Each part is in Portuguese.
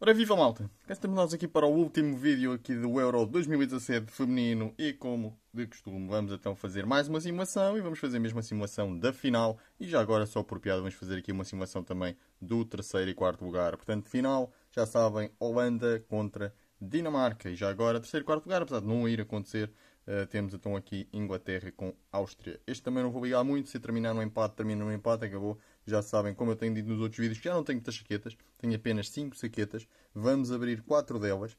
Ora viva malta! estamos nós aqui para o último vídeo aqui do Euro 2017 feminino e como de costume vamos então fazer mais uma simulação e vamos fazer mesmo a simulação da final e já agora só por piada vamos fazer aqui uma simulação também do terceiro e quarto lugar. Portanto final, já sabem, Holanda contra Dinamarca e já agora terceiro e quarto lugar, apesar de não ir acontecer eh, temos então aqui Inglaterra com Áustria. Este também não vou ligar muito, se terminar no empate, termina no empate, acabou. Já sabem, como eu tenho dito nos outros vídeos, que já não tenho muitas saquetas, tenho apenas 5 saquetas. Vamos abrir 4 delas uh,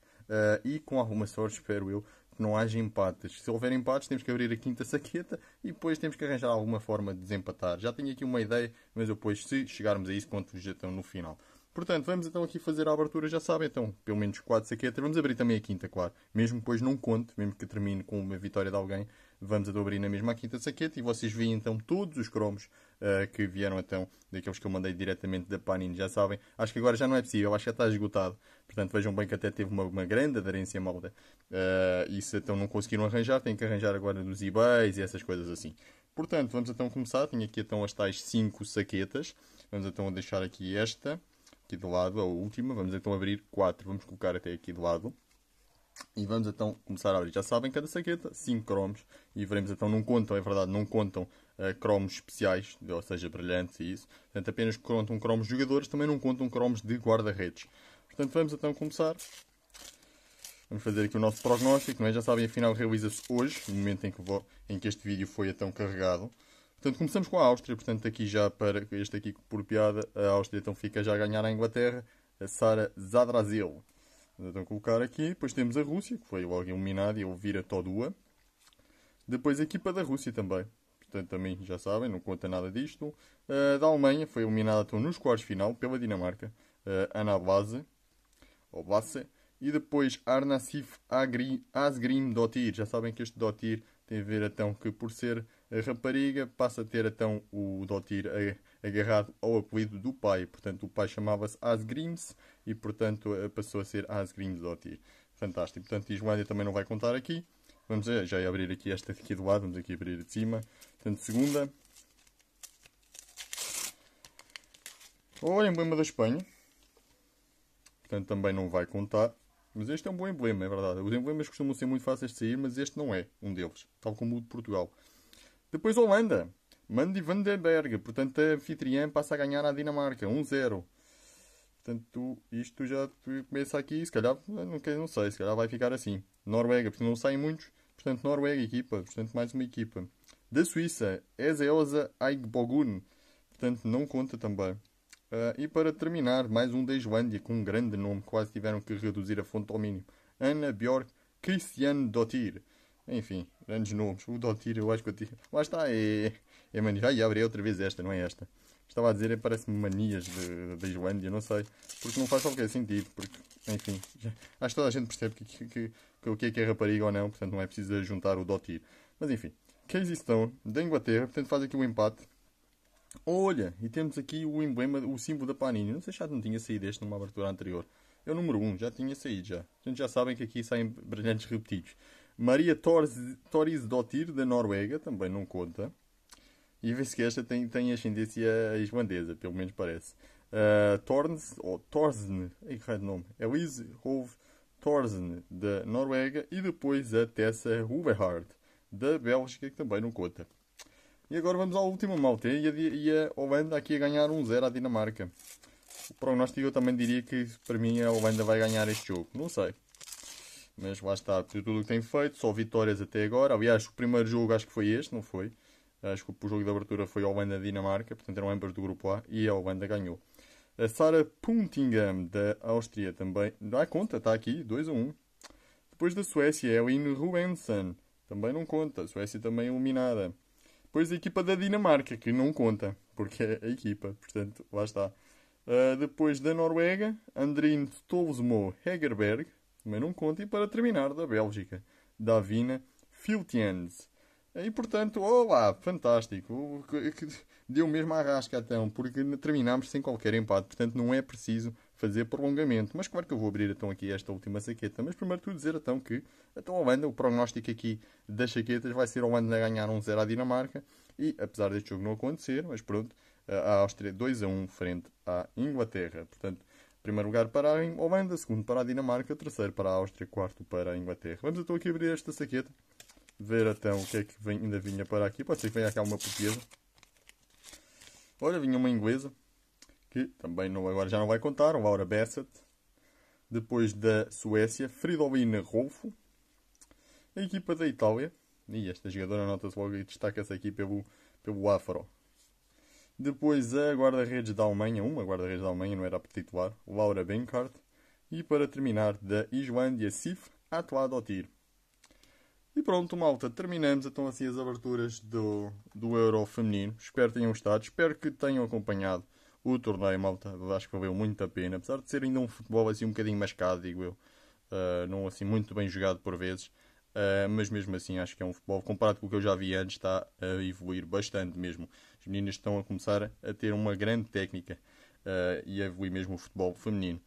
e com alguma sorte, espero eu, que não haja empates. Se houver empates, temos que abrir a quinta saqueta e depois temos que arranjar alguma forma de desempatar. Já tenho aqui uma ideia, mas depois, se chegarmos a isso, conto-vos então no final. Portanto, vamos então aqui fazer a abertura, já sabem, então, pelo menos 4 saquetas. Vamos abrir também a quinta, claro. Mesmo depois não conte, mesmo que termine com uma vitória de alguém, vamos então abrir na mesma a quinta saqueta e vocês veem então todos os cromos uh, que vieram então, daqueles que eu mandei diretamente da Panini, já sabem. Acho que agora já não é possível, acho que já está esgotado. Portanto, vejam bem que até teve uma, uma grande aderência malda. Uh, eh, isso então não conseguiram arranjar, têm que arranjar agora nos eBays e essas coisas assim. Portanto, vamos então começar. Tenho aqui então as tais 5 saquetas. Vamos então deixar aqui esta aqui de lado, a última, vamos então abrir quatro, vamos colocar até aqui de lado. E vamos então começar a abrir. Já sabem, cada saqueta, 5 cromos. E veremos então, não contam, é verdade, não contam uh, cromos especiais, ou seja, brilhantes e isso. Portanto, apenas contam cromos de jogadores, também não contam cromos de guarda-redes. Portanto, vamos então começar. Vamos fazer aqui o nosso prognóstico, não é? Já sabem, afinal realiza-se hoje, no momento em que, vou, em que este vídeo foi então carregado. Portanto, começamos com a Áustria, portanto, aqui já para este aqui por piada, a Áustria então fica já a ganhar a Inglaterra, a Sara Zadrazil. Então colocar aqui, depois temos a Rússia, que foi logo eliminada e eu vira Todua. Depois a equipa da Rússia também. Portanto, também já sabem, não conta nada disto. Uh, da Alemanha, foi eliminada então, nos quartos final pela Dinamarca, uh, Ana Blase, ou E depois Arnasif Asgrim Dotir. Já sabem que este Dotir tem a ver então que por ser a rapariga passa a ter então o Dotir agarrado ao apelido do pai. Portanto, o pai chamava-se Asgrims e, portanto, passou a ser Asgrims Dotir. Fantástico. Portanto, a Islândia também não vai contar aqui. Vamos já é abrir aqui esta aqui do lado, vamos aqui abrir de cima. Portanto, segunda. Olha, emblema da Espanha. Portanto, também não vai contar. Mas este é um bom emblema, é verdade. Os emblemas costumam ser muito fáceis de sair, mas este não é um deles. Tal como o de Portugal. Depois Holanda. Mandy Berg. portanto a anfitriã passa a ganhar à Dinamarca, 1-0. Portanto, isto já começa aqui, se calhar, não, sei, se calhar vai ficar assim. Noruega, porque não saem muitos, portanto Noruega equipa, portanto mais uma equipa. Da Suíça, Ezeosa Aigbogun, portanto não conta também. Uh, e para terminar, mais um da Islândia, com um grande nome, quase tiveram que reduzir a fonte ao mínimo. Ana Björk Christian Dottir. Enfim, grandes nomes. O Dotir, eu acho que eu tive. Lá está, é, é mania. Ai, abri outra vez esta, não é esta. Estava a dizer, é, parece-me manias da Islândia, não sei. Porque não faz qualquer sentido. Porque, enfim, já, acho que toda a gente percebe que, que, que, que, o que é que é rapariga ou não. Portanto, não é preciso juntar o Dotir. Mas enfim, Casey Stone, então, da Inglaterra. Portanto, faz aqui o um empate. Olha, e temos aqui o emblema, o símbolo da Panini. Não sei se já não tinha saído este numa abertura anterior. É o número 1, um, já tinha saído já. A gente já sabem que aqui saem brilhantes repetidos. Maria Torres Dottir, da Noruega, também não conta. E vê-se que esta tem, tem ascendência islandesa, pelo menos parece. Uh, Tornes, ou oh, Torsne, é errado nome, Elise é Hove Thorsen, da Noruega, e depois a Tessa Huberhard, da Bélgica, que também não conta. E agora vamos à última malta, e a, e a Holanda aqui a ganhar 1-0 um à Dinamarca. O prognóstico eu também diria que, para mim, a Holanda vai ganhar este jogo, não sei. Mas lá está, tudo o que tem feito, só vitórias até agora. Aliás, o primeiro jogo acho que foi este, não foi? Acho que o jogo de abertura foi a Holanda-Dinamarca, portanto eram ambas do grupo A e a Holanda ganhou. A Sara Puntingham, da Áustria, também dá conta, está aqui, 2 a 1. Um. Depois da Suécia, Eline Rubensen, também não conta, a Suécia também eliminada. Depois a equipa da Dinamarca, que não conta, porque é a equipa, portanto, lá está. Uh, depois da Noruega, Andrin Stolzmo Hegerberg, também não conta. E para terminar, da Bélgica, Davina Filtiens. E portanto, olá, fantástico. Deu mesmo a então porque terminámos sem qualquer empate. Portanto, não é preciso fazer prolongamento. Mas claro que eu vou abrir então aqui esta última saqueta. Mas primeiro tu dizer então que então, a Holanda, o prognóstico aqui das saquetas vai ser a Holanda a ganhar 1-0 um à Dinamarca. E apesar deste jogo não acontecer, mas pronto, a Áustria 2 a 1 frente à Inglaterra. Portanto, Primeiro lugar para a Holanda, segundo para a Dinamarca, terceiro para a Áustria, quarto para a Inglaterra. Vamos então aqui abrir esta saqueta, ver então o que é que vem, ainda vinha para aqui. Pode ser que venha cá uma portuguesa. Olha, vinha uma inglesa, que também não, agora já não vai contar, Laura Bassett. Depois da Suécia, Fridolina Rolfo. A equipa da Itália, e esta jogadora nota-se logo e destaca-se aqui pelo, pelo afro. Depois a guarda-redes da Alemanha, uma guarda-redes da Alemanha, não era para titular, Laura Benkart. E para terminar, da Islândia Sif atuado tiro E pronto, malta, terminamos então assim as aberturas do, do Euro feminino. Espero que tenham gostado, espero que tenham acompanhado o torneio, malta. Acho que valeu muito a pena, apesar de ser ainda um futebol assim um bocadinho mascado, digo eu. Uh, não assim muito bem jogado por vezes, uh, mas mesmo assim acho que é um futebol comparado com o que eu já vi antes está a evoluir bastante mesmo as meninas estão a começar a ter uma grande técnica uh, e a evoluir mesmo o futebol feminino.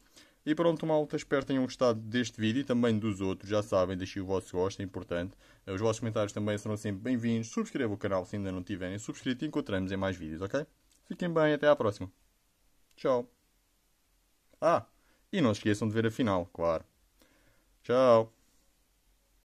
E pronto, malta, espero tenham gostado deste vídeo e também dos outros. Já sabem, deixem o vosso gosto, é importante. Eh, os vossos comentários também serão sempre bem-vindos. Subscrevam o canal se ainda não tiverem subscrito e encontramos em mais vídeos, ok? Fiquem bem, até à próxima. Tchau. Ah, e não esqueçam de ver a final, claro. Tchau.